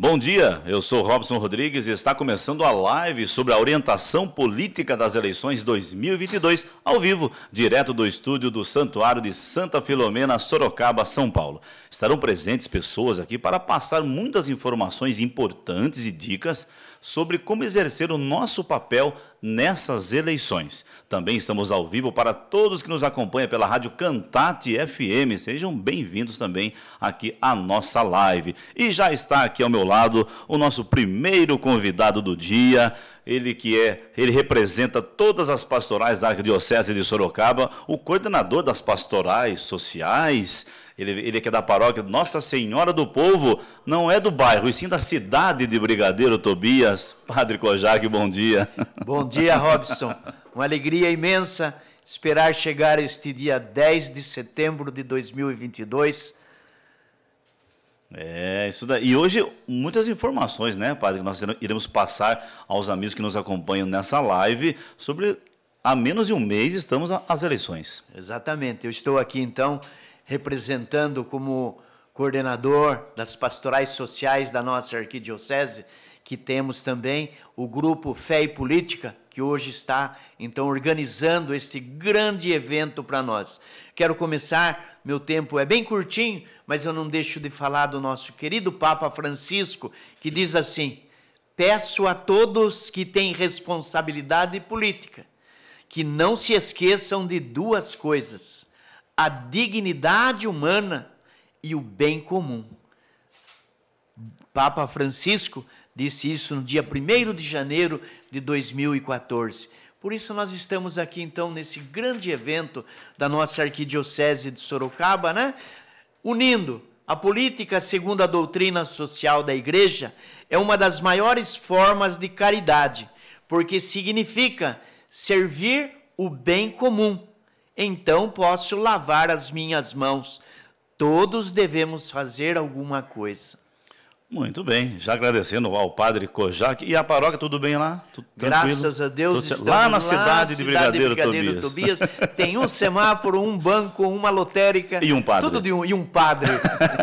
Bom dia, eu sou Robson Rodrigues e está começando a live sobre a orientação política das eleições 2022, ao vivo, direto do estúdio do Santuário de Santa Filomena, Sorocaba, São Paulo. Estarão presentes pessoas aqui para passar muitas informações importantes e dicas sobre como exercer o nosso papel nessas eleições. Também estamos ao vivo para todos que nos acompanham pela Rádio Cantate FM. Sejam bem-vindos também aqui à nossa live. E já está aqui ao meu lado o nosso primeiro convidado do dia. Ele que é, ele representa todas as pastorais da Arquidiocese de Sorocaba, o coordenador das pastorais sociais ele, ele é que é da paróquia Nossa Senhora do Povo, não é do bairro, e sim da cidade de Brigadeiro Tobias. Padre Kojak, bom dia. Bom dia, Robson. Uma alegria imensa esperar chegar este dia 10 de setembro de 2022. É, isso daí. E hoje, muitas informações, né, padre? Nós iremos passar aos amigos que nos acompanham nessa live sobre. Há menos de um mês estamos às eleições. Exatamente. Eu estou aqui, então, representando como coordenador das pastorais sociais da nossa arquidiocese, que temos também o grupo Fé e Política, que hoje está então organizando este grande evento para nós. Quero começar, meu tempo é bem curtinho, mas eu não deixo de falar do nosso querido Papa Francisco, que diz assim: Peço a todos que têm responsabilidade política que não se esqueçam de duas coisas a dignidade humana e o bem comum. Papa Francisco disse isso no dia 1 de janeiro de 2014. Por isso nós estamos aqui então nesse grande evento da nossa arquidiocese de Sorocaba, né? Unindo a política segundo a doutrina social da Igreja é uma das maiores formas de caridade, porque significa servir o bem comum então posso lavar as minhas mãos. Todos devemos fazer alguma coisa. Muito bem, já agradecendo ao padre Kojak. E a paróquia, tudo bem lá? Tudo Graças a Deus, lá na lá, cidade de Brigadeiro, cidade de Brigadeiro Tobias. Tobias. Tem um semáforo, um banco, uma lotérica. E um padre. Tudo de um, e um padre.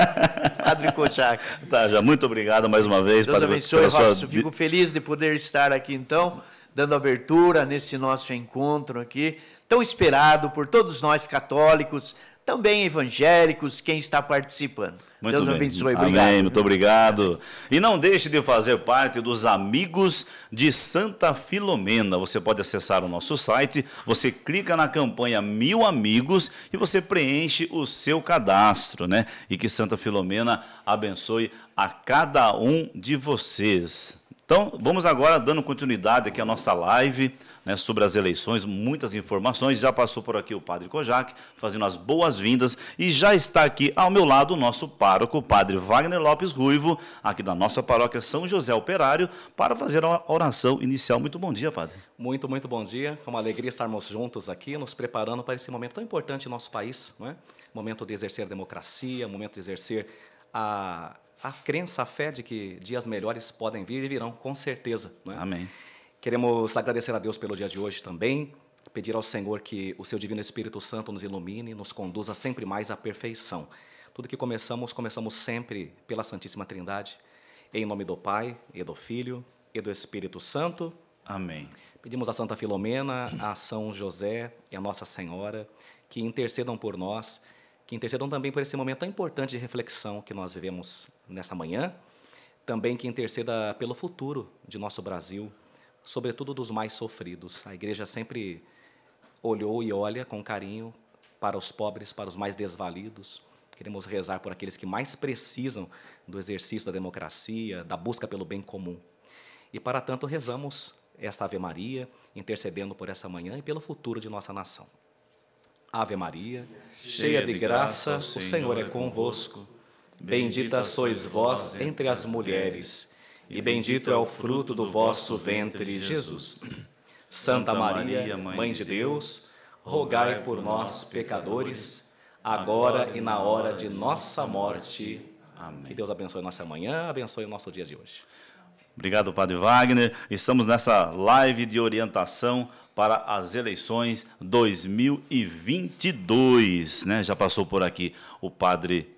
padre Kojak. Tá, já muito obrigado mais uma vez. Deus padre, abençoe, Robson. Sua... Fico feliz de poder estar aqui, então, dando abertura nesse nosso encontro aqui tão esperado por todos nós católicos, também evangélicos, quem está participando. Muito Deus bem. abençoe. Obrigado. Amém, muito obrigado. E não deixe de fazer parte dos amigos de Santa Filomena. Você pode acessar o nosso site, você clica na campanha Mil Amigos e você preenche o seu cadastro, né? E que Santa Filomena abençoe a cada um de vocês. Então, vamos agora dando continuidade aqui à nossa live né, sobre as eleições, muitas informações. Já passou por aqui o padre Kojak, fazendo as boas-vindas, e já está aqui ao meu lado o nosso pároco, o padre Wagner Lopes Ruivo, aqui da nossa paróquia São José Operário, para fazer a oração inicial. Muito bom dia, padre. Muito, muito bom dia. É uma alegria estarmos juntos aqui, nos preparando para esse momento tão importante em nosso país, não é? Momento de exercer a democracia, momento de exercer a, a crença, a fé de que dias melhores podem vir e virão, com certeza. É? Amém. Queremos agradecer a Deus pelo dia de hoje também, pedir ao Senhor que o seu divino Espírito Santo nos ilumine, nos conduza sempre mais à perfeição. Tudo que começamos, começamos sempre pela Santíssima Trindade. Em nome do Pai, e do Filho, e do Espírito Santo. Amém. Pedimos a Santa Filomena, a São José e a Nossa Senhora que intercedam por nós, que intercedam também por esse momento tão importante de reflexão que nós vivemos nessa manhã, também que interceda pelo futuro de nosso Brasil, sobretudo dos mais sofridos. A igreja sempre olhou e olha com carinho para os pobres, para os mais desvalidos. Queremos rezar por aqueles que mais precisam do exercício da democracia, da busca pelo bem comum. E para tanto rezamos esta Ave Maria, intercedendo por essa manhã e pelo futuro de nossa nação. Ave Maria, cheia de graça, o Senhor é convosco. Bendita sois vós entre as mulheres e bendito é o fruto do vosso ventre, Jesus. Santa Maria, Mãe de Deus, rogai por nós, pecadores, agora e na hora de nossa morte. Amém. Que Deus abençoe nossa manhã, abençoe o nosso dia de hoje. Obrigado, Padre Wagner. Estamos nessa live de orientação para as eleições 2022, né? Já passou por aqui o Padre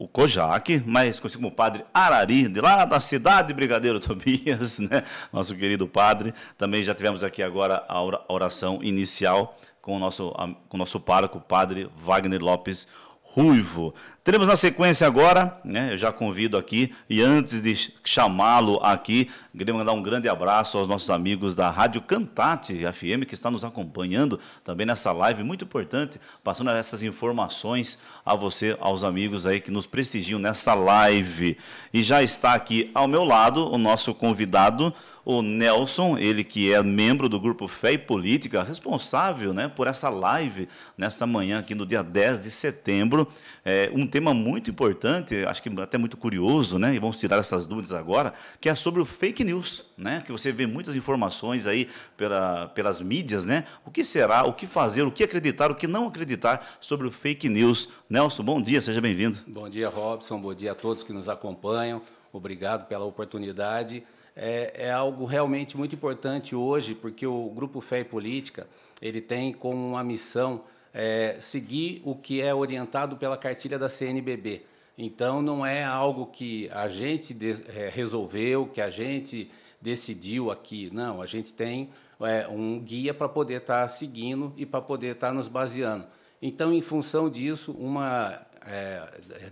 o Kojak, mas conhecido como Padre Arari, de lá da cidade Brigadeiro Tobias, né? nosso querido padre. Também já tivemos aqui agora a oração inicial com o nosso, com o nosso pároco, Padre Wagner Lopes Ruivo. Teremos na sequência agora, né? Eu já convido aqui, e antes de chamá-lo aqui, queria mandar um grande abraço aos nossos amigos da Rádio Cantate FM, que está nos acompanhando também nessa live muito importante, passando essas informações a você, aos amigos aí que nos prestigiam nessa live. E já está aqui ao meu lado o nosso convidado o Nelson, ele que é membro do grupo Fé e Política, responsável né, por essa live nessa manhã aqui no dia 10 de setembro. É um tema muito importante, acho que até muito curioso, né? E vamos tirar essas dúvidas agora, que é sobre o fake news, né? Que você vê muitas informações aí pela, pelas mídias, né? O que será, o que fazer, o que acreditar, o que não acreditar sobre o fake news. Nelson, bom dia, seja bem-vindo. Bom dia, Robson. Bom dia a todos que nos acompanham. Obrigado pela oportunidade é, é algo realmente muito importante hoje, porque o Grupo Fé e Política ele tem como uma missão é, seguir o que é orientado pela cartilha da CNBB. Então, não é algo que a gente é, resolveu, que a gente decidiu aqui. Não, a gente tem é, um guia para poder estar tá seguindo e para poder estar tá nos baseando. Então, em função disso, uma é,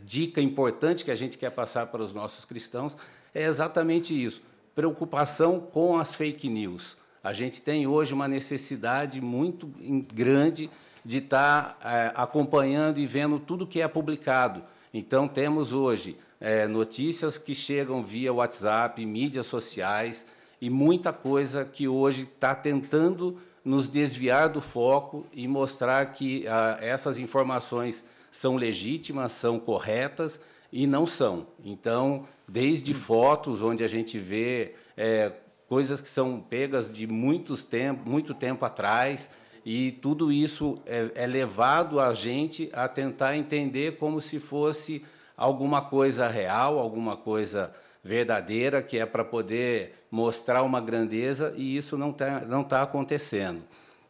dica importante que a gente quer passar para os nossos cristãos é exatamente isso preocupação com as fake news. A gente tem hoje uma necessidade muito grande de estar tá, é, acompanhando e vendo tudo que é publicado. Então, temos hoje é, notícias que chegam via WhatsApp, mídias sociais e muita coisa que hoje está tentando nos desviar do foco e mostrar que a, ah, essas informações são legítimas, são corretas e não são. Então, desde fotos onde a gente vê é, coisas que são pegas de muitos tempo, muito tempo atrás, e tudo isso é, é levado a gente a tentar entender como se fosse alguma coisa real, alguma coisa verdadeira, que é para poder mostrar uma grandeza, e isso não está não tá acontecendo.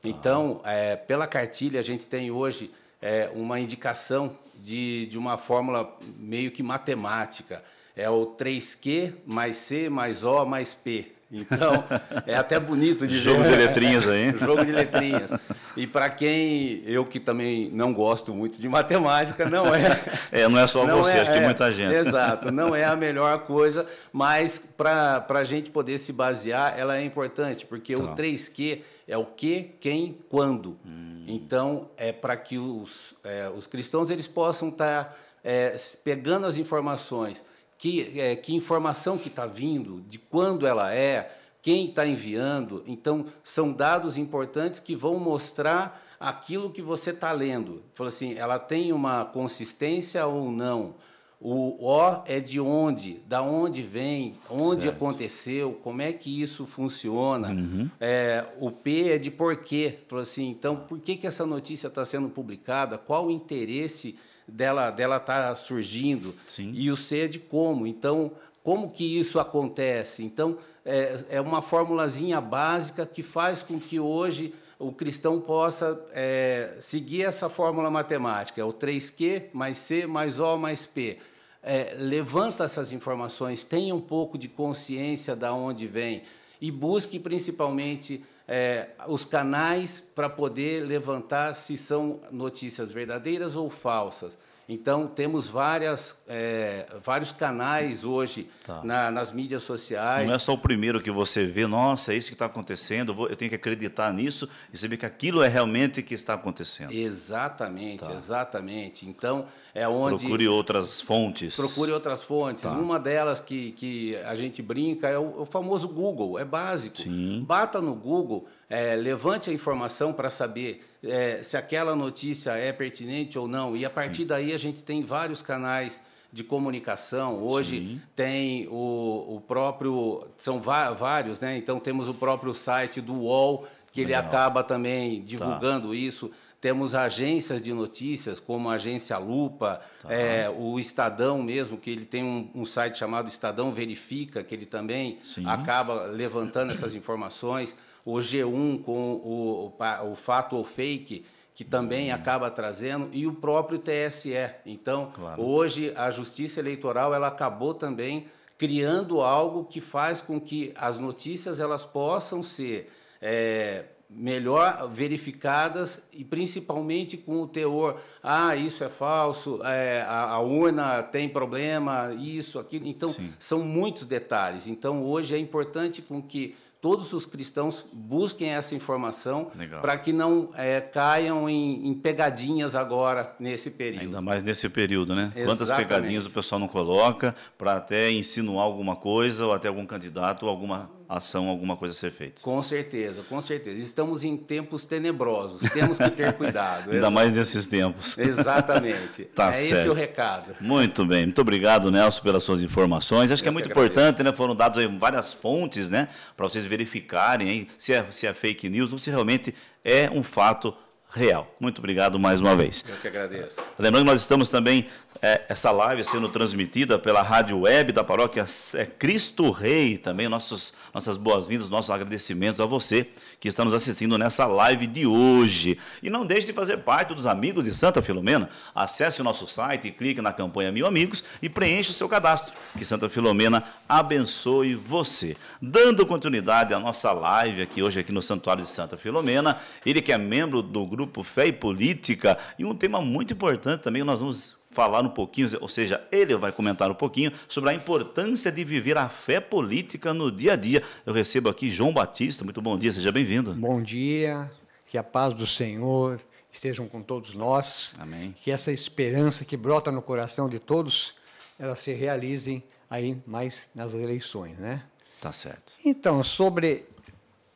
Então, é, pela cartilha, a gente tem hoje é, uma indicação de, de uma fórmula meio que matemática. É o 3Q mais C mais O mais P. Então, é até bonito de Jogo ver. de letrinhas aí. Jogo de letrinhas. E para quem, eu que também não gosto muito de matemática, não é. É, não é só não você, é, acho que é, muita gente. Exato, não é a melhor coisa, mas para a gente poder se basear, ela é importante, porque tá. o 3Q é o que, quem, quando. Hum. Então, é para que os, é, os cristãos eles possam estar. Tá, é, pegando as informações que, é, que informação que está vindo, de quando ela é, quem está enviando. Então, são dados importantes que vão mostrar aquilo que você está lendo. Falou assim, ela tem uma consistência ou não? O O é de onde, da onde vem, onde certo. aconteceu, como é que isso funciona. Uhum. É, o P é de porquê. Falou assim, então tá. por que, que essa notícia está sendo publicada? Qual o interesse dela dela tá surgindo Sim. e o ser é de como. Então, como que isso acontece? Então, é, é uma formulazinha básica que faz com que hoje o cristão possa é, seguir essa fórmula matemática, é o 3Q mais C mais O mais P. É, levanta essas informações, tenha um pouco de consciência da onde vem e busque principalmente é, os canais para poder levantar se são notícias verdadeiras ou falsas. Então, temos várias, é, vários canais hoje tá. na, nas mídias sociais. Não é só o primeiro que você vê, nossa, é isso que está acontecendo, eu, vou, eu, tenho que acreditar nisso e saber que aquilo é realmente que está acontecendo. Exatamente, tá. exatamente. Então, é onde. Procure outras fontes. Procure outras fontes. Tá. Uma delas que, que a gente brinca é o, o famoso Google, é básico. Sim. Bata no Google é, levante a informação para saber é, se aquela notícia é pertinente ou não. E a partir Sim. daí a gente tem vários canais de comunicação. Hoje Sim. tem o, o, próprio. São vários, né? Então temos o próprio site do UOL, que ele acaba também tá. divulgando tá. isso. Temos agências de notícias, como a agência Lupa, tá. é, o Estadão mesmo, que ele tem um, um, site chamado Estadão Verifica, que ele também Sim. acaba levantando essas informações o G1 com o, o, o fato ou fake, que também uhum. acaba trazendo, e o próprio TSE. Então, claro. hoje, a Justiça Eleitoral ela acabou também criando algo que faz com que as notícias elas possam ser é, melhor verificadas e principalmente com o teor ah isso é falso é, a, a, urna tem problema isso aquilo então Sim. são muitos detalhes então hoje é importante com que todos os cristãos busquem essa informação para que não é, caiam em, em, pegadinhas agora nesse período. Ainda mais nesse período, né? Exatamente. Quantas pegadinhas o pessoal não coloca para até insinuar alguma coisa ou até algum candidato ou alguma ação, alguma coisa a ser feita. Com certeza, com certeza. Estamos em tempos tenebrosos, temos que ter cuidado. Ainda mais nesses tempos. Exatamente. tá é certo. esse o recado. Muito bem, muito obrigado, Nelson, pelas suas informações. Acho é Eu que é muito que importante, né? Foram dados várias fontes, né? Para vocês verificarem hein? Se, é, se é fake news ou se realmente é um fato real. Muito obrigado mais uma vez. Eu que agradeço. Lembrando que nós estamos também é, essa live sendo transmitida pela rádio web da paróquia é Cristo Rei. Também nossos, nossas boas-vindas, nossos agradecimentos a você que está nos assistindo nessa live de hoje. E não deixe de fazer parte dos amigos de Santa Filomena. Acesse o nosso site, clique na campanha Mil Amigos e preencha o seu cadastro. Que Santa Filomena abençoe você. Dando continuidade à nossa live aqui hoje aqui no Santuário de Santa Filomena, ele que é membro do grupo Fé e Política e um tema muito importante também nós vamos falar um pouquinho, ou seja, ele vai comentar um pouquinho sobre a importância de viver a fé política no dia a dia. Eu recebo aqui João Batista. Muito bom dia, seja bem-vindo. Bom dia, que a paz do Senhor estejam com todos nós. Amém. Que essa esperança que brota no coração de todos, ela se realize aí mais nas eleições, né? Tá certo. Então, sobre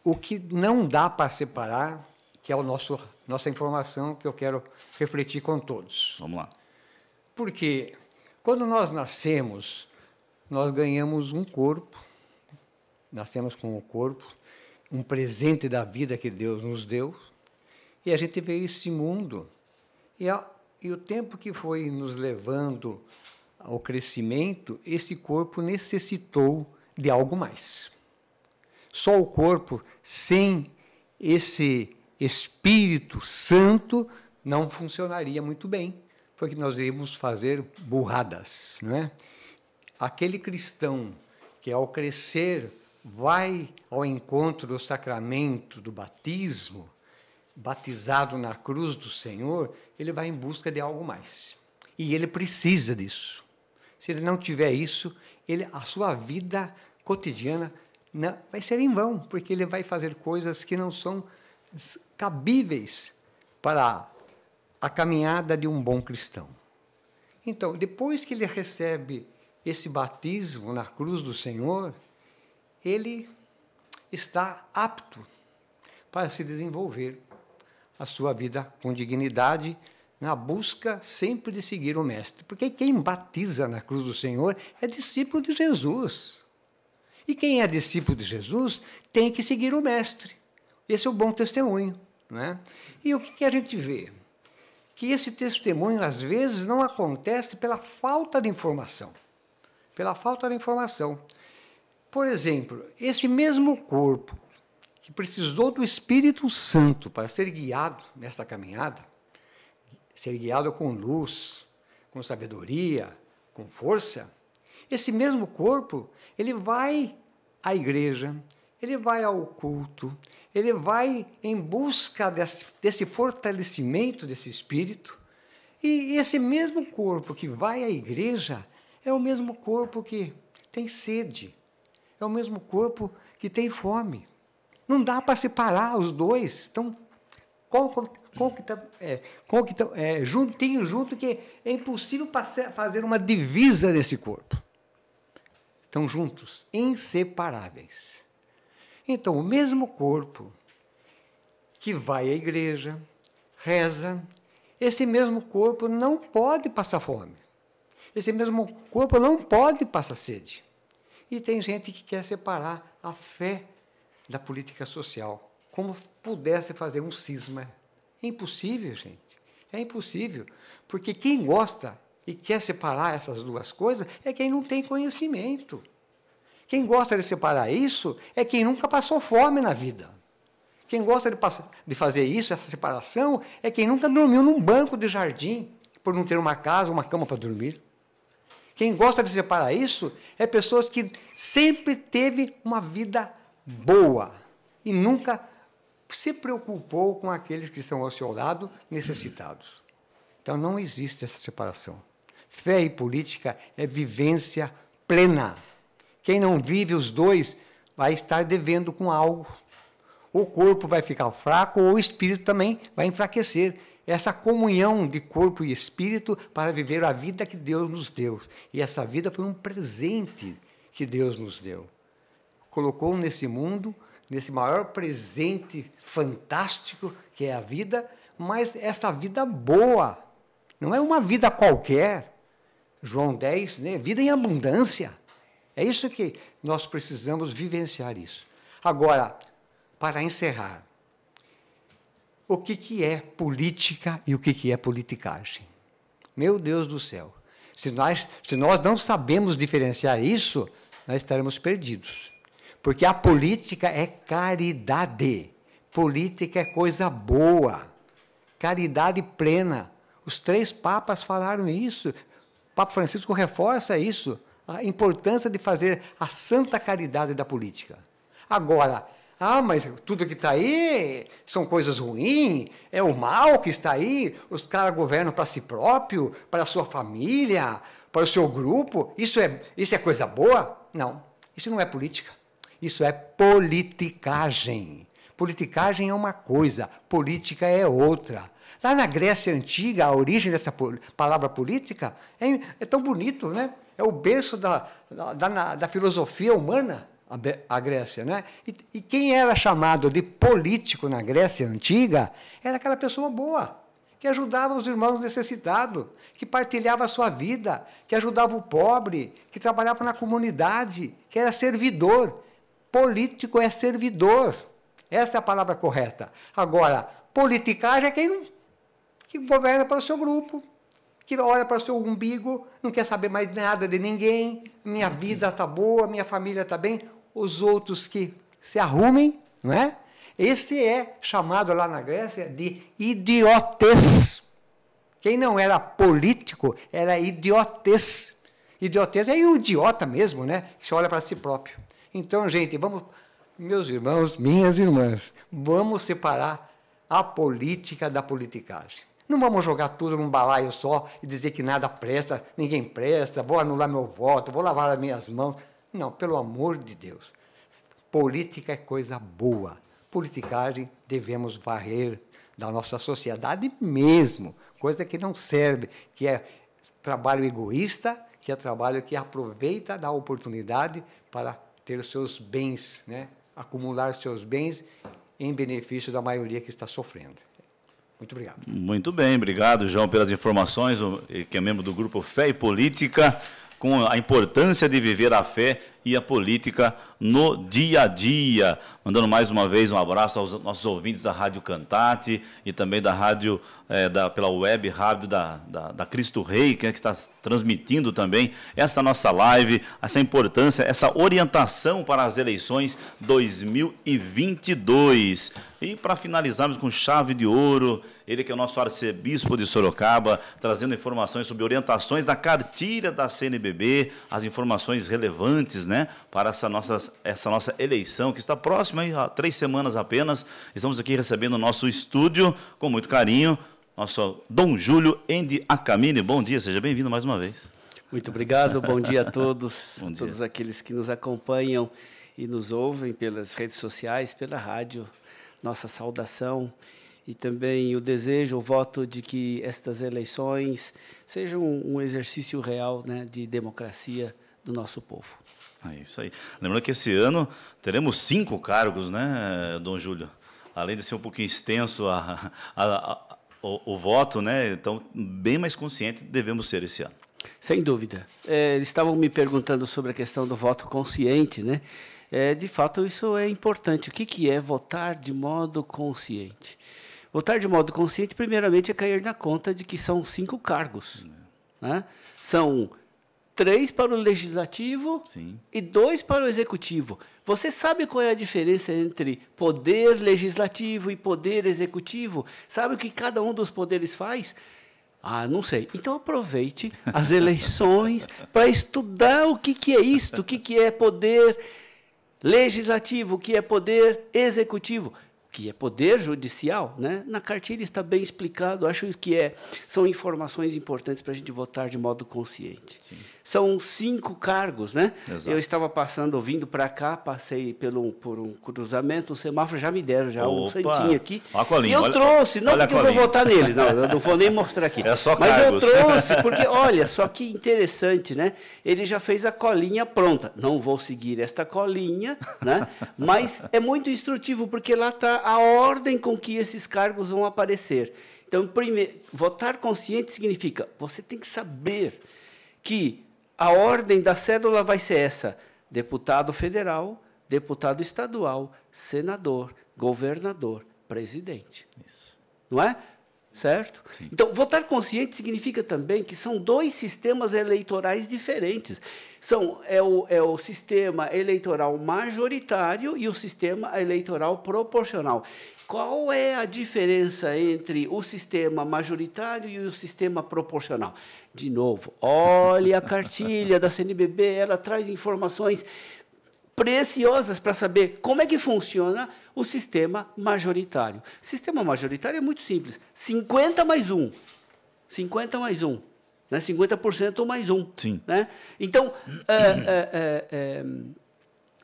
o que não dá para separar, que é a nossa informação que eu quero refletir com todos. Vamos lá. Porque quando nós nascemos, nós ganhamos um corpo, nascemos com o um corpo, um presente da vida que Deus nos deu, e a gente vê esse mundo. E, a, e o tempo que foi nos levando ao crescimento, esse corpo necessitou de algo mais. Só o corpo, sem esse Espírito Santo, não funcionaria muito bem foi que nós íamos fazer burradas. é? Aquele cristão que, ao crescer, vai ao encontro do sacramento do batismo, batizado na cruz do Senhor, ele vai em busca de algo mais. E ele precisa disso. Se ele não tiver isso, ele, a sua vida cotidiana não, né, vai ser em vão, porque ele vai fazer coisas que não são cabíveis para a caminhada de um bom cristão. Então, depois que ele recebe esse batismo na cruz do Senhor, ele está apto para se desenvolver a sua vida com dignidade, na busca sempre de seguir o Mestre. Porque quem batiza na cruz do Senhor é discípulo de Jesus. E quem é discípulo de Jesus tem que seguir o Mestre. Esse é o bom testemunho. Né? E o que a gente vê? que esse testemunho às vezes não acontece pela falta de informação. Pela falta de informação. Por exemplo, esse mesmo corpo que precisou do Espírito Santo para ser guiado nesta caminhada, ser guiado com luz, com sabedoria, com força, esse mesmo corpo, ele vai à igreja, ele vai ao culto, ele vai em busca desse, desse fortalecimento desse espírito. E esse mesmo corpo que vai à igreja é o mesmo corpo que tem sede, é o mesmo corpo que tem fome. Não dá para separar os dois. Então, com, que tá, é, com que tá, é, juntinho, junto, que é impossível fazer uma divisa desse corpo. Estão juntos, inseparáveis. Então, o mesmo corpo que vai à igreja, reza, esse mesmo corpo não pode passar fome. Esse mesmo corpo não pode passar sede. E tem gente que quer separar a fé da política social, como pudesse fazer um cisma. É impossível, gente. É impossível. Porque quem gosta e quer separar essas duas coisas é quem não tem conhecimento. Quem gosta de separar isso é quem nunca passou fome na vida. Quem gosta de, de fazer isso, essa separação, é quem nunca dormiu num banco de jardim por não ter uma casa, uma cama para dormir. Quem gosta de separar isso é pessoas que sempre teve uma vida boa e nunca se preocupou com aqueles que estão ao seu lado necessitados. Então não existe essa separação. Fé e política é vivência plena. Quem não vive os dois vai estar devendo com algo. O corpo vai ficar fraco ou o espírito também vai enfraquecer. Essa comunhão de corpo e espírito para viver a vida que Deus nos deu. E essa vida foi um presente que Deus nos deu. Colocou nesse mundo, nesse maior presente fantástico que é a vida, mas essa vida boa. Não é uma vida qualquer. João 10, né? Vida em abundância. É isso que nós precisamos vivenciar isso. Agora, para encerrar, o que, que é política e o que, que é politicagem? Meu Deus do céu! Se nós, se nós não sabemos diferenciar isso, nós estaremos perdidos. Porque a política é caridade. Política é coisa boa. Caridade plena. Os três papas falaram isso. O Papa Francisco reforça isso a importância de fazer a santa caridade da política. Agora, ah, mas tudo que está aí são coisas ruins, é o mal que está aí, os caras governam para si próprio, para a sua família, para o seu grupo, isso é, isso é coisa boa? Não, isso não é política, isso é politicagem. Politicagem é uma coisa, política é outra. Lá na Grécia Antiga, a origem dessa palavra política é, é tão bonito, né? É o berço da, da, da filosofia humana, a, Grécia, né? E, e quem era chamado de político na Grécia Antiga era aquela pessoa boa, que ajudava os irmãos necessitados, que partilhava a sua vida, que ajudava o pobre, que trabalhava na comunidade, que era servidor. Político é servidor. Essa é a palavra correta. Agora, politicagem é quem que governa para o seu grupo, que olha para o seu umbigo, não quer saber mais nada de ninguém, minha vida está boa, minha família está bem, os outros que se arrumem, não é? Esse é chamado lá na Grécia de idiotes. Quem não era político era idiotes. Idiotes é um idiota mesmo, né? Que se olha para si próprio. Então, gente, vamos, meus irmãos, minhas irmãs, vamos separar a política da politicagem. Não vamos jogar tudo num balaio só e dizer que nada presta, ninguém presta, vou anular meu voto, vou lavar as minhas mãos. Não, pelo amor de Deus. Política é coisa boa. Politicagem devemos varrer da nossa sociedade mesmo, coisa que não serve, que é trabalho egoísta, que é trabalho que aproveita da oportunidade para ter os seus bens, né? acumular seus bens em benefício da maioria que está sofrendo. Muito obrigado. Muito bem, obrigado, João, pelas informações, que é membro do grupo Fé e Política, com a importância de viver a fé e a política no dia a dia. Mandando mais uma vez um abraço aos nossos ouvintes da Rádio Cantate e também da rádio, é, da, pela web rádio da, da, da Cristo Rei, que, é que está transmitindo também essa nossa live, essa importância, essa orientação para as eleições 2022. E para finalizarmos com chave de ouro, ele que é o nosso arcebispo de Sorocaba, trazendo informações sobre orientações da cartilha da CNBB, as informações relevantes, né? né, para essa nossa, essa nossa eleição que está próxima, aí, há três semanas apenas. Estamos aqui recebendo o nosso estúdio com muito carinho, nosso Dom Júlio Endi Acamini. Bom dia, seja bem-vindo mais uma vez. Muito obrigado, bom dia a todos, dia. todos aqueles que nos acompanham e nos ouvem pelas redes sociais, pela rádio. Nossa saudação e também o desejo, o voto de que estas eleições sejam um exercício real né, de democracia do nosso povo. É isso aí. Lembrando que esse ano teremos cinco cargos, né, Dom Júlio? Além de ser um pouquinho extenso a, a, a, o, o, voto, né? Então, bem mais consciente devemos ser esse ano. Sem dúvida. É, eles estavam me perguntando sobre a questão do voto consciente, né? É, de fato, isso é importante. O que, que é votar de modo consciente? Votar de modo consciente, primeiramente, é cair na conta de que são cinco cargos. É. Né? São três para o legislativo Sim. e dois para o executivo. Você sabe qual é a diferença entre poder legislativo e poder executivo? Sabe o que cada um dos poderes faz? Ah, não sei. Então aproveite as eleições para estudar o que, que é isto, o que, que é poder legislativo, o que é poder executivo o que é poder judicial, né? Na cartilha está bem explicado. Acho que é, são informações importantes para a gente votar de modo consciente. Sim são cinco cargos, né? Exato. Eu estava passando, vindo para cá, passei pelo, por um cruzamento, um semáforo, já me deram já Opa. um santinho aqui. Uma colinha, e eu olha, trouxe, não porque eu vou votar neles, não, eu não vou nem mostrar aqui. É só Mas cargos. eu trouxe, porque, olha, só que interessante, né? Ele já fez a colinha pronta. Não vou seguir esta colinha, né? Mas é muito instrutivo, porque lá está a ordem com que esses cargos vão aparecer. Então, primeiro, votar consciente significa você tem que saber que a ordem da cédula vai ser essa: deputado federal, deputado estadual, senador, governador, presidente. Isso. Não é? Certo? Sim. Então, votar consciente significa também que são dois sistemas eleitorais diferentes. São, é, o, é o sistema eleitoral majoritário e o sistema eleitoral proporcional. Qual é a diferença entre o sistema majoritário e o sistema proporcional? de novo. Olha a cartilha da CNBB, ela traz informações preciosas para saber como é que funciona o sistema majoritário. Sistema majoritário é muito simples: 50 mais 1. 50 mais 1. Né? 50% ou mais 1. Sim. Né? Então, é, é, é,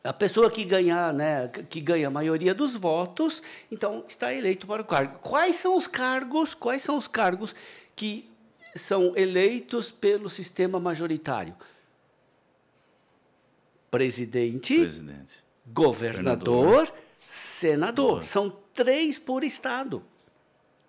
é a pessoa que ganhar, né, que ganha a maioria dos votos, então está eleito para o cargo. Quais são os cargos? Quais são os cargos que são eleitos pelo sistema majoritário. Presidente, Presidente. governador, governador. senador. São três por estado.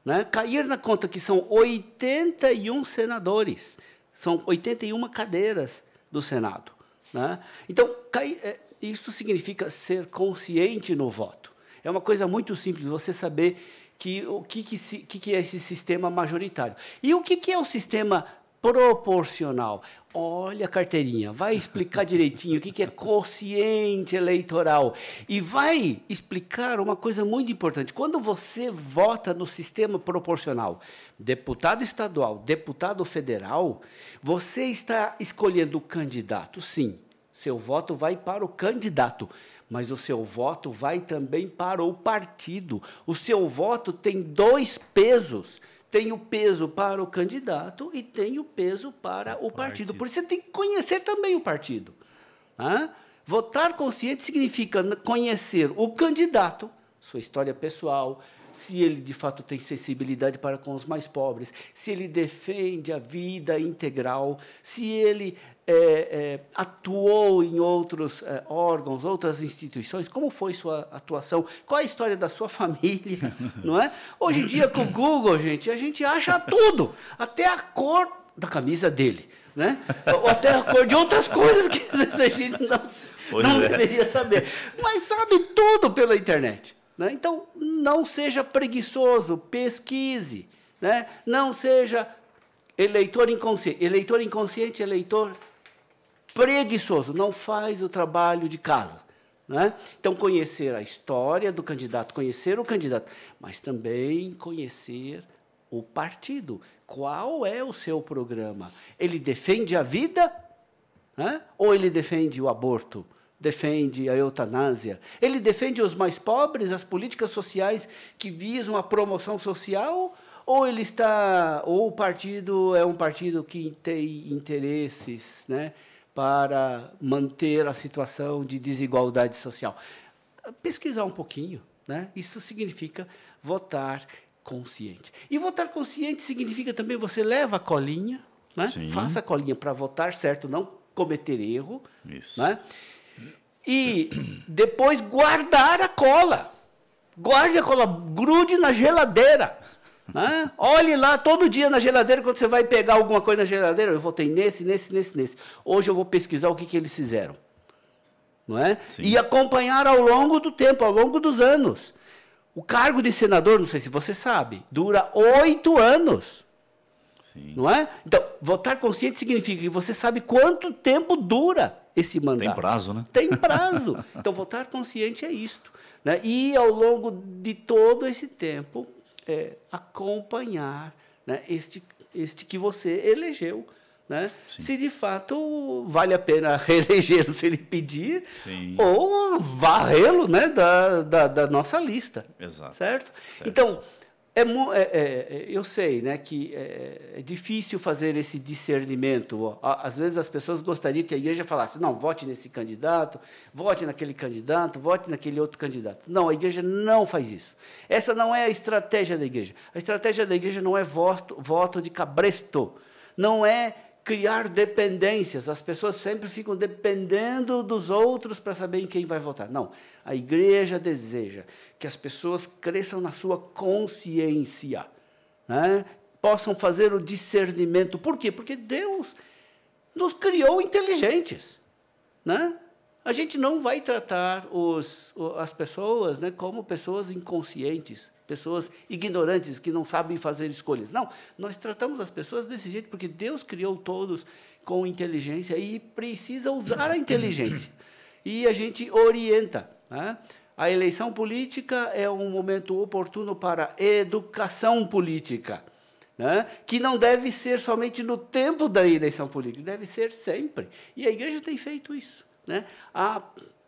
Né? Cair na conta que são 81 senadores, são 81 cadeiras do Senado. Né? Então, cai, é, isso significa ser consciente no voto. É uma coisa muito simples, você saber que o que, que, se, que, que é esse sistema majoritário. E o que, que é o sistema proporcional? Olha a carteirinha, vai explicar direitinho o que, que é consciente eleitoral. E vai explicar uma coisa muito importante. Quando você vota no sistema proporcional, deputado estadual, deputado federal, você está escolhendo o candidato, sim. Seu voto vai para o candidato mas o seu voto vai também para o partido. O seu voto tem dois pesos. Tem o peso para o candidato e tem o peso para o partido. partido. Por isso você tem que conhecer também o partido. Hã? Votar consciente significa conhecer o candidato, sua história pessoal, se ele de fato tem sensibilidade para com os mais pobres, se ele defende a vida integral, se ele é, é, atuou em outros é, órgãos, outras instituições? Como foi sua atuação? Qual é a história da sua família? Não é? Hoje em dia, com o Google, gente, a gente acha tudo, até a cor da camisa dele. Né? Ou até a cor de outras coisas que a gente não, não é. deveria saber. Mas sabe tudo pela internet. Né? Então, não seja preguiçoso, pesquise. Né? Não seja eleitor inconsciente. Eleitor inconsciente, eleitor preguiçoso, não faz o trabalho de casa. Né? Então, conhecer a história do candidato, conhecer o candidato, mas também conhecer o partido. Qual é o seu programa? Ele defende a vida? Né? Ou ele defende o aborto? defende a eutanásia. Ele defende os mais pobres, as políticas sociais que visam a promoção social, ou ele está, ou o partido é um partido que tem interesses, né, para manter a situação de desigualdade social. Pesquisar um pouquinho, né? Isso significa votar consciente. E votar consciente significa também você leva a colinha, né? Faça a colinha para votar certo, não cometer erro, Isso. né? E depois guardar a cola. Guarde a cola, grude na geladeira. Olhe lá todo dia na geladeira, quando você vai pegar alguma coisa na geladeira, eu votei nesse, nesse, nesse, nesse. Hoje eu vou pesquisar o que, que eles fizeram. Não é? E acompanhar ao longo do tempo, ao longo dos anos. O cargo de senador, não sei se você sabe, dura oito anos. Sim. Não é? Então, votar consciente significa que você sabe quanto tempo dura esse mandato. Tem prazo, né? Tem prazo. Então, votar consciente é isto. Né? E ao longo de todo esse tempo, é, acompanhar né, este, este que você elegeu. Né? Se de fato vale a pena reelegê-lo se ele pedir, Sim. ou varrê-lo né, da, da, da, nossa lista. Exato. Certo? certo. Então é, é, é, é, eu sei né, que é, é difícil fazer esse discernimento. Às vezes as pessoas gostariam que a igreja falasse: não, vote nesse candidato, vote naquele candidato, vote naquele outro candidato. Não, a igreja não faz isso. Essa não é a estratégia da igreja. A estratégia da igreja não é voto, voto de cabresto, não é criar dependências. As pessoas sempre ficam dependendo dos outros para saber em quem vai votar. Não. A igreja deseja que as pessoas cresçam na sua consciência, né? possam fazer o discernimento. Por quê? Porque Deus nos criou inteligentes. Né? A gente não vai tratar os, as pessoas né, como pessoas inconscientes, pessoas ignorantes que não sabem fazer escolhas. Não, nós tratamos as pessoas desse jeito porque Deus criou todos com inteligência e precisa usar a inteligência. E a gente orienta. Né? A eleição política é um momento oportuno para educação política. Né? que não deve ser somente no tempo da eleição política, deve ser sempre. E a igreja tem feito isso. Né? A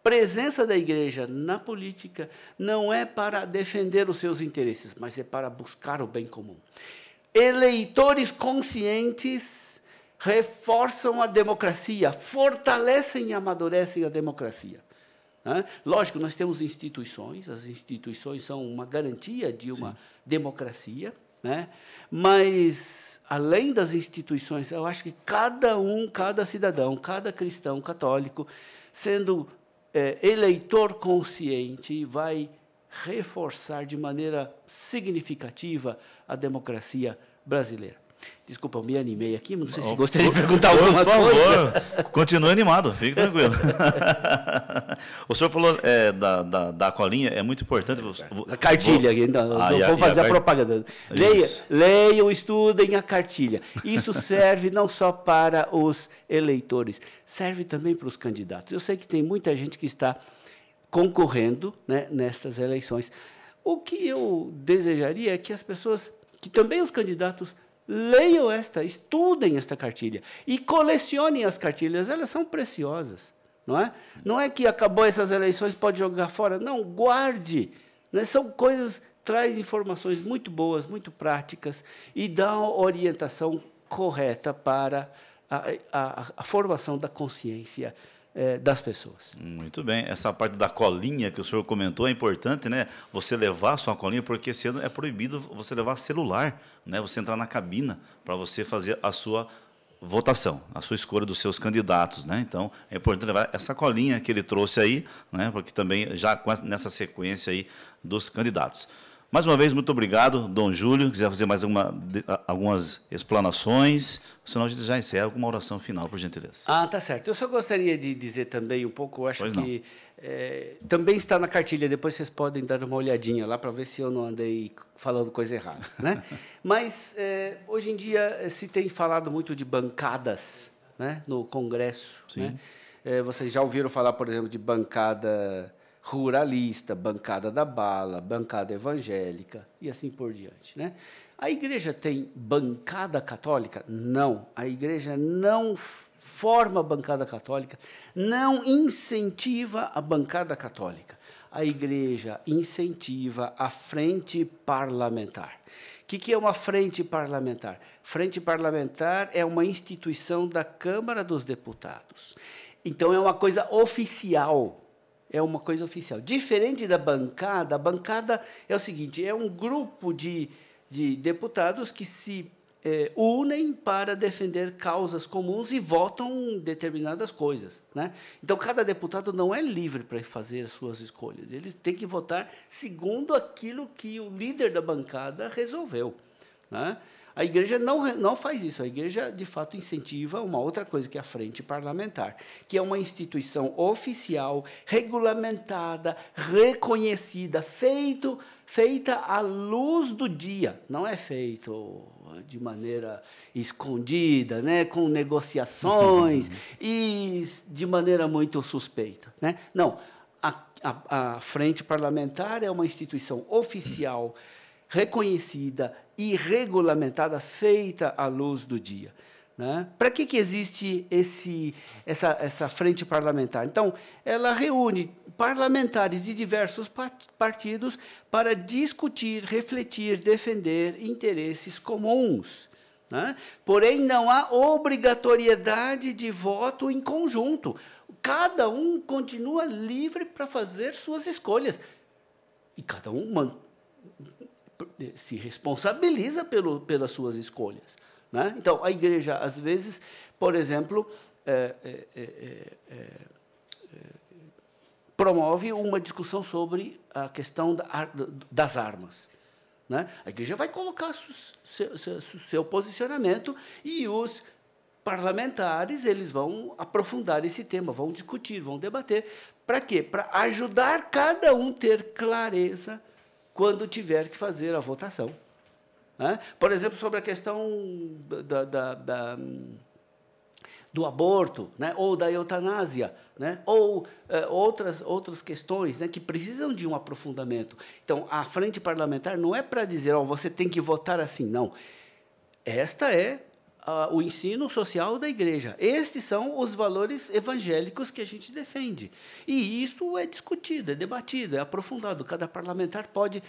presença da igreja na política não é para defender os seus interesses, mas é para buscar o bem comum. Eleitores conscientes reforçam a democracia, fortalecem e amadurecem a democracia. Né? Lógico, nós temos instituições, as instituições são uma garantia de uma Sim. democracia. Né? Mas, além das instituições, eu acho que cada um, cada cidadão, cada cristão católico, sendo é, eleitor consciente, vai reforçar de maneira significativa a democracia brasileira. Desculpa, eu me animei aqui, não sei se oh, gostaria de perguntar alguma por favor, coisa. Continue animado, fique tranquilo. o senhor falou é, da, da, da, colinha, é muito importante. a cartilha, vou, então, ah, vou a, fazer a, a propaganda. Leia, leiam, estudem a cartilha. Isso serve não só para os eleitores, serve também para os candidatos. Eu sei que tem muita gente que está concorrendo né, nestas eleições. O que eu desejaria é que as pessoas, que também os candidatos Leiam esta, estudem esta cartilha e colecionem as cartilhas, elas são preciosas, não é? Sim. Não é que acabou essas eleições, pode jogar fora, não, guarde. Né? São coisas, traz informações muito boas, muito práticas e dá orientação correta para a, a, a formação da consciência é, das pessoas. Muito bem. Essa parte da colinha que o senhor comentou é importante, né? Você levar a sua colinha, porque sendo é proibido você levar celular, né? Você entrar na cabina para você fazer a sua votação, a sua escolha dos seus candidatos, né? Então é importante levar essa colinha que ele trouxe aí, né? Porque também já nessa sequência aí dos candidatos. Mais uma vez, muito obrigado, Dom Júlio. Quiser fazer mais alguma, algumas explanações, senão a gente já encerra com uma oração final, por gentileza. Ah, tá certo. Eu só gostaria de dizer também um pouco, acho que é, também está na cartilha, depois vocês podem dar uma olhadinha lá para ver se eu não andei falando coisa errada. Né? Mas, é, hoje em dia, eh, se tem falado muito de bancadas né, no Congresso. Né? É, vocês já ouviram falar, por exemplo, de bancada ruralista, bancada da bala, bancada evangélica e assim por diante. Né? A igreja tem bancada católica? Não. A igreja não forma a bancada católica, não incentiva a bancada católica. A igreja incentiva a frente parlamentar. O que, que é uma frente parlamentar? Frente parlamentar é uma instituição da Câmara dos Deputados. Então, é uma coisa oficial é uma coisa oficial. Diferente da bancada, a bancada é o seguinte: é um grupo de, de deputados que se é, unem para defender causas comuns e votam determinadas coisas. Né? Então, cada deputado não é livre para fazer suas escolhas. Eles têm que votar segundo aquilo que o líder da bancada resolveu. Né? A igreja não, não faz isso. A igreja, de fato, incentiva uma outra coisa que é a Frente Parlamentar, que é uma instituição oficial, regulamentada, reconhecida, feito, feita à luz do dia. Não é feito de maneira escondida, né, com negociações uhum. e de maneira muito suspeita. Né? Não. A, a, a Frente Parlamentar é uma instituição oficial reconhecida e regulamentada, feita à luz do dia. Né? Para que, que existe esse, essa, essa frente parlamentar? Então, ela reúne parlamentares de diversos partidos para discutir, refletir, defender interesses comuns. Né? Porém, não há obrigatoriedade de voto em conjunto. Cada um continua livre para fazer suas escolhas. E cada um se responsabiliza pelo, pelas suas escolhas. Né? Então, a igreja, às vezes, por exemplo, é, é, é, promove uma discussão sobre a questão da, das armas. Né? A igreja vai colocar seu, seu, seu posicionamento e os parlamentares eles vão aprofundar esse tema, vão discutir, vão debater. Para quê? Para ajudar cada um a ter clareza quando tiver que fazer a votação. Né? Por exemplo, sobre a questão da, da, da, do aborto, né? ou da eutanásia, né? ou eh, outras, outras questões né, que precisam de um aprofundamento. Então, a frente parlamentar não é para dizer, oh, você tem que votar assim, não. Esta é uh, o ensino social da igreja. Estes são os valores evangélicos que a gente defende. E isso é discutido, é debatido, é aprofundado. Cada parlamentar pode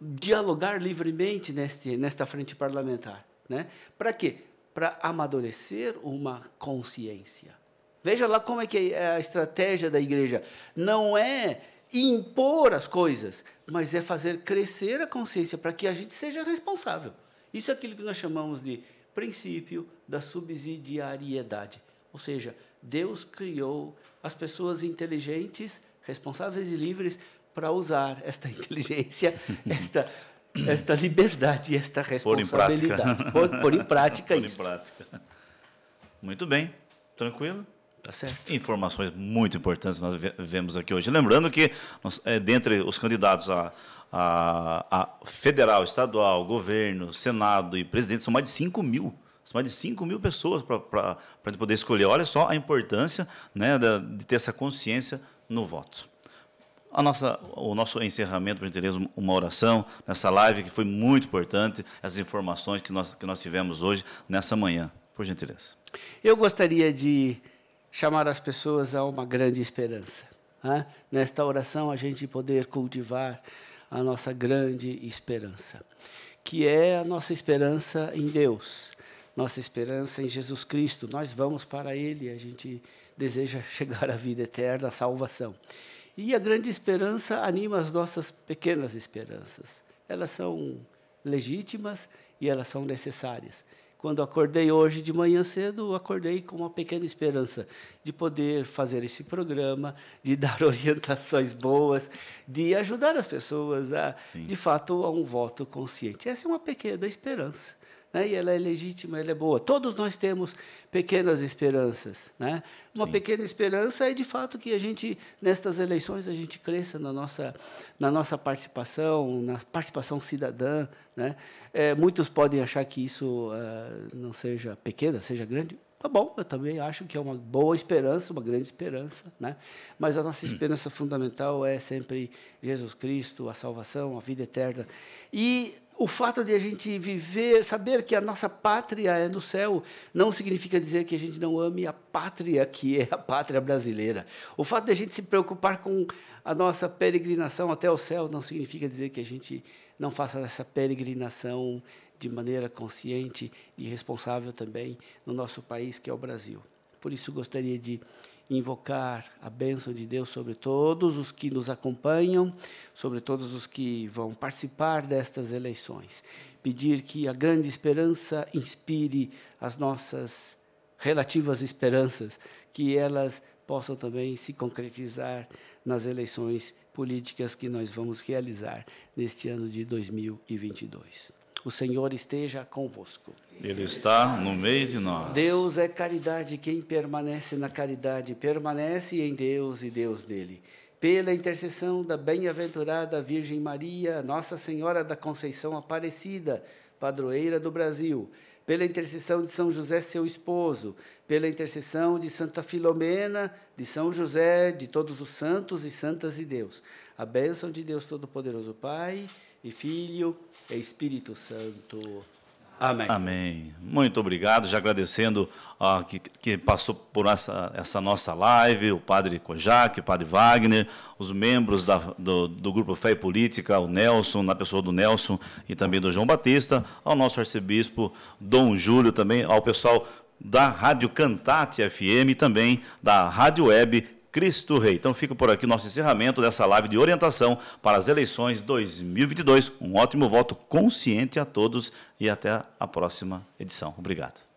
dialogar livremente neste, nesta frente parlamentar. Né? Para quê? Para amadurecer uma consciência. Veja lá como é que é a estratégia da igreja. Não é impor as coisas, mas é fazer crescer a consciência para que a gente seja responsável. Isso é aquilo que nós chamamos de princípio da subsidiariedade. Ou seja, Deus criou as pessoas inteligentes, responsáveis e livres para usar esta inteligência, esta esta liberdade, esta responsabilidade. Pôr em, em prática, isso. Pôr em prática. Muito bem. Tranquilo? Tá certo. Informações muito importantes nós vemos aqui hoje. Lembrando que, nós, é, dentre os candidatos a, a, a federal, estadual, governo, senado e presidente, são mais de 5 mil são mais de 5 mil pessoas para a gente poder escolher. Olha só a importância né, de ter essa consciência no voto. A nossa, o nosso encerramento, por teremos uma oração nessa live que foi muito importante, essas informações que nós, que nós tivemos hoje, nessa manhã. Por gentileza. Eu gostaria de chamar as pessoas a uma grande esperança. Né? Nesta oração, a gente poder cultivar a nossa grande esperança, que é a nossa esperança em Deus, nossa esperança em Jesus Cristo. Nós vamos para Ele, a gente deseja chegar à vida eterna, à salvação. E a grande esperança anima as nossas pequenas esperanças. Elas são legítimas e elas são necessárias. Quando acordei hoje de manhã cedo, acordei com uma pequena esperança de poder fazer esse programa, de dar orientações boas, de ajudar as pessoas a, Sim. de fato, a um voto consciente. Essa é uma pequena esperança né? e ela é legítima, ela é boa. Todos nós temos pequenas esperanças. Né? Uma Sim. pequena esperança é, de fato, que a gente, nestas eleições, a gente cresça na nossa, na nossa participação, na participação cidadã. Né? É, muitos podem achar que isso uh, não seja pequena, seja grande. Tá bom, eu também acho que é uma boa esperança, uma grande esperança, né? Mas a nossa hum. esperança hum. fundamental é sempre Jesus Cristo, a salvação, a vida eterna. E o fato de a gente viver, saber que a nossa pátria é no céu, não significa dizer que a gente não ame a pátria que é a pátria brasileira. O fato de a gente se preocupar com a nossa peregrinação até o céu não significa dizer que a gente não faça essa peregrinação de maneira consciente e responsável também no nosso país, que é o Brasil. Por isso, gostaria de invocar a bênção de Deus sobre todos os que nos acompanham, sobre todos os que vão participar destas eleições. Pedir que a grande esperança inspire as nossas relativas esperanças, que elas possam também se concretizar nas eleições políticas que nós vamos realizar neste ano de 2022. O Senhor esteja convosco. Ele está no meio de nós. Deus é caridade, quem permanece na caridade permanece em Deus e Deus nele. Pela intercessão da bem-aventurada Virgem Maria, Nossa Senhora da Conceição Aparecida, padroeira do Brasil, pela intercessão de São José, seu esposo, pela intercessão de Santa Filomena, de São José, de todos os santos e santas de Deus. A bênção de Deus Todo-Poderoso Pai e Filho e Espírito Santo. Amém. Amém. Muito obrigado. Já agradecendo a que, que, passou por essa, essa, nossa live, o padre Kojak, o padre Wagner, os membros da, do, do, Grupo Fé e Política, o Nelson, na pessoa do Nelson e também do João Batista, ao nosso arcebispo Dom Júlio também, ao pessoal da Rádio Cantate FM e também da Rádio Web Cristo Rei. Então fica por aqui o nosso encerramento dessa live de orientação para as eleições 2022. Um ótimo voto consciente a todos e até a próxima edição. Obrigado.